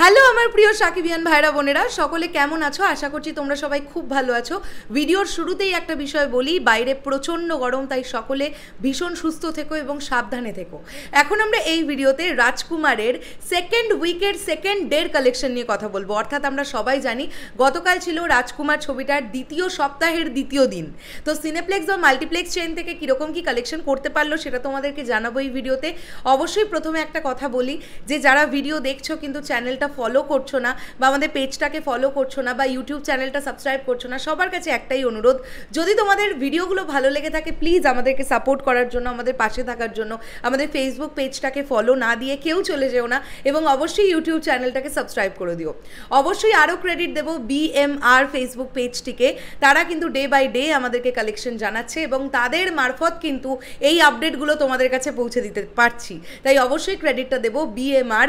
hello আমার প্রিয় সাকিবিয়ান ভাইরা বোনেরা সকলে কেমন আছো আশা করছি তোমরা সবাই খুব ভালো আছো ভিডিওর শুরুতেই একটা বিষয় বলি বাইরে প্রচণ্ড গরম তাই সকলে ভীষণ সুস্থ থেকো এবং সাবধানে থেকো এখন আমরা এই ভিডিওতে রাজকুমারের সেকেন্ড উইকের সেকেন্ড ডের কালেকশন নিয়ে কথা বলবো অর্থাৎ আমরা সবাই জানি গতকাল ছিল রাজকুমার ছবিটার দ্বিতীয় সপ্তাহের দ্বিতীয় দিন তো সিনেপ্লেক্স বা মাল্টিপ্লেক্স চেন থেকে কীরকম কি কালেকশন করতে পারলো সেটা তোমাদেরকে জানাবো এই ভিডিওতে অবশ্যই প্রথমে একটা কথা বলি যে যারা ভিডিও দেখছো কিন্তু চ্যানেলটা পেজটা ফলো করছো না বা আমাদের পেজটাকে ফলো করছো না বা ইউটিউব চ্যানেলটা সাবস্ক্রাইব করছো না সবার কাছে একটাই অনুরোধ যদি তোমাদের ভিডিওগুলো ভালো লেগে থাকে প্লিজ আমাদেরকে সাপোর্ট করার জন্য আমাদের পাশে থাকার জন্য আমাদের ফেসবুক পেজটাকে ফলো না দিয়ে কেউ চলে যেও না এবং অবশ্যই ইউটিউব চ্যানেলটাকে সাবস্ক্রাইব করে দিও অবশ্যই আরও ক্রেডিট দেবো বিএমআর ফেসবুক পেজটিকে তারা কিন্তু ডে বাই ডে আমাদেরকে কালেকশন জানাচ্ছে এবং তাদের মারফত কিন্তু এই আপডেটগুলো তোমাদের কাছে পৌঁছে দিতে পারছি তাই অবশ্যই ক্রেডিটটা দেবো বিএমআর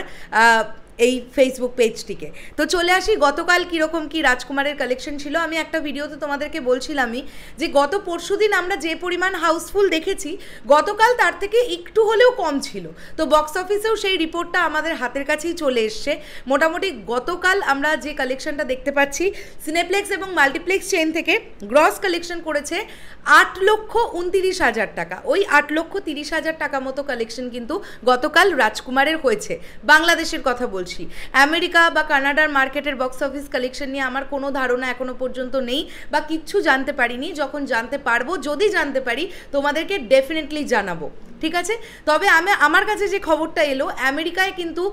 এই ফেসবুক পেজটিকে তো চলে আসি গতকাল কীরকম কি রাজকুমারের কালেকশন ছিল আমি একটা ভিডিওতে তোমাদেরকে বলছিলামই যে গত পরশু দিন আমরা যে পরিমাণ হাউসফুল দেখেছি গতকাল তার থেকে একটু হলেও কম ছিল তো বক্স অফিসেও সেই রিপোর্টটা আমাদের হাতের কাছেই চলে এসছে মোটামুটি গতকাল আমরা যে কালেকশনটা দেখতে পাচ্ছি সিনেপ্লেক্স এবং মাল্টিপ্লেক্স চেন থেকে গ্রস কালেকশন করেছে আট লক্ষ উনতিরিশ হাজার টাকা ওই আট লক্ষ তিরিশ হাজার টাকা মতো কালেকশন কিন্তু গতকাল রাজকুমারের হয়েছে বাংলাদেশের কথা বলছি বলছি আমেরিকা বা কানাডার মার্কেটের বক্স অফিস কালেকশন নিয়ে আমার কোনো ধারণা এখনো পর্যন্ত নেই বা কিচ্ছু জানতে পারিনি যখন জানতে পারবো যদি জানতে পারি তোমাদেরকে ডেফিনেটলি জানাবো ঠিক আছে তবে আমি আমার কাছে যে খবরটা এলো আমেরিকায় কিন্তু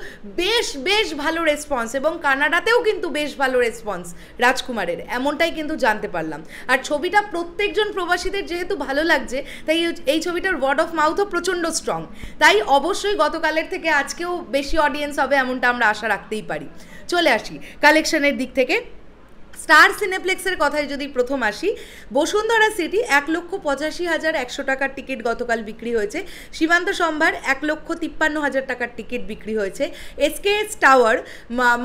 বেশ বেশ ভালো রেসপন্স এবং কানাডাতেও কিন্তু বেশ ভালো রেসপন্স রাজকুমারের এমনটাই কিন্তু জানতে পারলাম আর ছবিটা প্রত্যেকজন প্রবাসীদের যেহেতু ভালো লাগছে তাই এই ছবিটার ওয়ার্ড অফ মাউথও প্রচণ্ড স্ট্রং তাই অবশ্যই গতকালের থেকে আজকেও বেশি অডিয়েন্স হবে এমনটা আমরা আশা রাখতেই পারি চলে আসি কালেকশনের দিক থেকে স্টার সিনেপ্লেক্সের কথায় যদি প্রথম আসি বসুন্ধরা সিটি এক লক্ষ পঁচাশি হাজার একশো টাকার টিকিট গতকাল বিক্রি হয়েছে সীমান্ত সম্ভার এক লক্ষ তিপ্পান্ন হাজার টাকার টিকিট বিক্রি হয়েছে এসকেএস টাওয়ার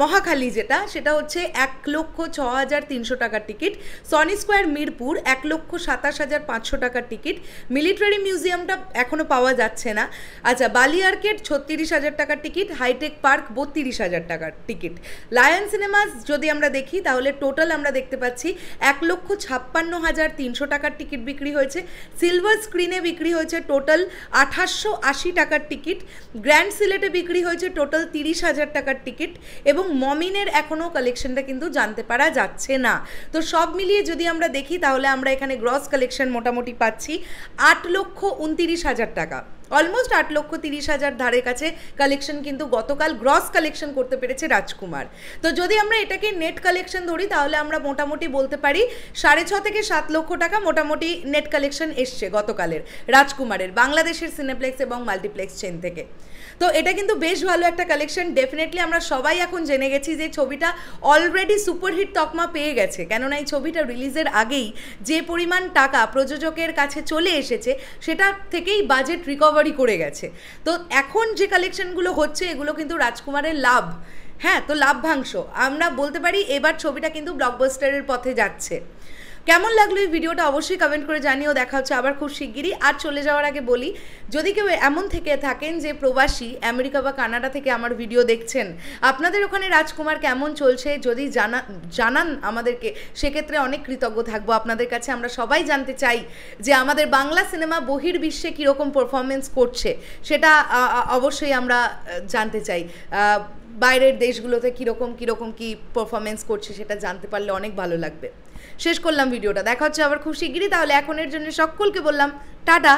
মহাখালী যেটা সেটা হচ্ছে এক লক্ষ ছ হাজার তিনশো টাকার টিকিট সনি স্কোয়ার মিরপুর এক লক্ষ সাতাশ হাজার পাঁচশো টাকার টিকিট মিলিটারি মিউজিয়ামটা এখনও পাওয়া যাচ্ছে না আচ্ছা বালি আর্কেট ছত্রিশ হাজার টাকার টিকিট হাইটেক পার্ক বত্রিশ হাজার টাকার টিকিট লায়ন সিনেমাস যদি আমরা দেখি তাহলে টোটাল টোটাল আমরা দেখতে পাচ্ছি এক লক্ষ ছাপ্পান্ন হাজার তিনশো টাকার টিকিট বিক্রি হয়েছে সিলভার স্ক্রিনে বিক্রি হয়েছে টোটাল আঠাশশো আশি টাকার টিকিট গ্র্যান্ড সিলেটে বিক্রি হয়েছে টোটাল তিরিশ হাজার টাকার টিকিট এবং মমিনের এখনও কালেকশনটা কিন্তু জানতে পারা যাচ্ছে না তো সব মিলিয়ে যদি আমরা দেখি তাহলে আমরা এখানে গ্রস কালেকশন মোটামুটি পাচ্ছি আট লক্ষ উনতিরিশ হাজার টাকা অলমোস্ট আট লক্ষ তিরিশ হাজার ধারে কাছে কালেকশন কিন্তু গতকাল গ্রস কালেকশন করতে পেরেছে রাজকুমার তো যদি আমরা এটাকে নেট কালেকশন ধরি তাহলে আমরা মোটামুটি বলতে পারি সাড়ে ছ থেকে সাত লক্ষ টাকা মোটামুটি নেট কালেকশন এসছে গতকালের রাজকুমারের বাংলাদেশের সিনেপ্লেক্স এবং মাল্টিপ্লেক্স চেন থেকে তো এটা কিন্তু বেশ ভালো একটা কালেকশন ডেফিনেটলি আমরা সবাই এখন জেনে গেছি যে ছবিটা অলরেডি সুপারহিট তকমা পেয়ে গেছে কেননা এই ছবিটা রিলিজের আগেই যে পরিমাণ টাকা প্রযোজকের কাছে চলে এসেছে সেটা থেকেই বাজেট রিকভার রিকভারি করে গেছে তো এখন যে কালেকশনগুলো হচ্ছে এগুলো কিন্তু রাজকুমারের লাভ হ্যাঁ তো ভাংশ আমরা বলতে পারি এবার ছবিটা কিন্তু ব্লকবাস্টারের পথে যাচ্ছে কেমন লাগলো এই ভিডিওটা অবশ্যই কমেন্ট করে জানিও দেখা হচ্ছে আবার খুব শিগগিরই আর চলে যাওয়ার আগে বলি যদি কেউ এমন থেকে থাকেন যে প্রবাসী আমেরিকা বা কানাডা থেকে আমার ভিডিও দেখছেন আপনাদের ওখানে রাজকুমার কেমন চলছে যদি জানা জানান আমাদেরকে সেক্ষেত্রে অনেক কৃতজ্ঞ থাকবো আপনাদের কাছে আমরা সবাই জানতে চাই যে আমাদের বাংলা সিনেমা বহির্বিশ্বে কীরকম পারফরমেন্স করছে সেটা অবশ্যই আমরা জানতে চাই বাইরের দেশগুলোতে কীরকম কীরকম কী পারফরমেন্স করছে সেটা জানতে পারলে অনেক ভালো লাগবে শেষ করলাম ভিডিওটা দেখা হচ্ছে আবার খুব শিগগিরই তাহলে এখনের জন্য সকলকে বললাম টাটা